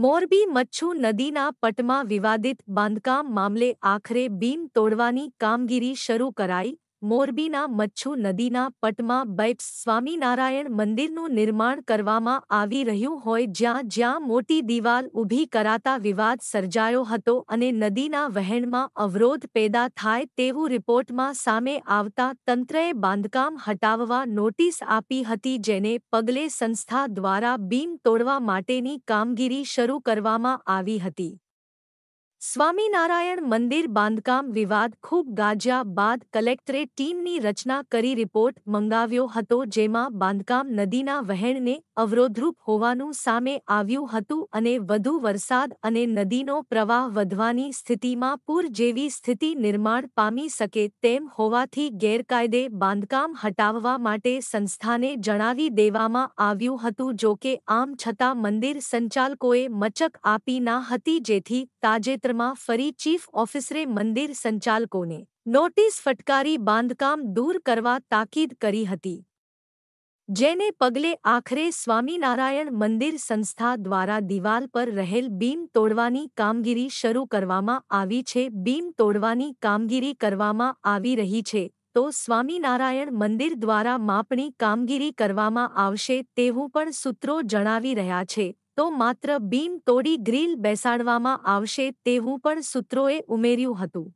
મોરબી મચ્છુ નદીના પટમાં વિવાદિત બાંધકામ મામલે આખરે બીમ તોડવાની કામગીરી શરૂ કરાઈ મોરબીના મચ્છુ નદીના પટમાં બૈપ્સ સ્વામિનારાયણ મંદિરનું નિર્માણ કરવામાં આવી રહ્યું હોય જ્યાં જ્યાં મોટી દિવાલ ઊભી કરાતા વિવાદ સર્જાયો હતો અને નદીના વહેણમાં અવરોધ પેદા થાય તેવું રિપોર્ટમાં સામે આવતા તંત્રએ બાંધકામ હટાવવા નોટિસ આપી હતી જેને પગલે સંસ્થા દ્વારા બીમ તોડવા માટેની કામગીરી શરૂ કરવામાં આવી હતી સ્વામિનારાયણ મંદિર બાંધકામ વિવાદ ખૂબ ગાજ્યા બાદ કલેક્ટરે ટીમની રચના કરી રિપોર્ટ મંગાવ્યો હતો જેમાં બાંધકામ નદીના વહેણને અવરોધરૂપ હોવાનું સામે આવ્યું હતું અને વધુ વરસાદ અને નદીનો પ્રવાહ વધવાની સ્થિતિમાં પૂર જેવી સ્થિતિ નિર્માણ પામી શકે તેમ હોવાથી ગેરકાયદે બાંધકામ હટાવવા માટે સંસ્થાને જણાવી દેવામાં આવ્યું હતું જો કે આમ છતાં મંદિર સંચાલકોએ મચક આપી ના હતી જેથી તાજેતરમાં જિલ્લામાં ફરી ચીફ ઓફિસરે મંદિર સંચાલકોને નોટિસ ફટકારી બાંધકામ દૂર કરવા તાકીદ કરી હતી જેને પગલે આખરે સ્વામિનારાયણ મંદિર સંસ્થા દ્વારા દિવાલ પર રહેલ બીમ તોડવાની કામગીરી શરૂ કરવામાં આવી છે બીમ તોડવાની કામગીરી કરવામાં આવી રહી છે તો સ્વામિનારાયણ મંદિર દ્વારા માપણી કામગીરી કરવામાં આવશે તેવું પણ સૂત્રો જણાવી રહ્યા છે તો માત્ર બીમ તોડી ગ્રીલ બેસાડવામાં આવશે તેવું પણ સૂત્રોએ ઉમેર્યું હતું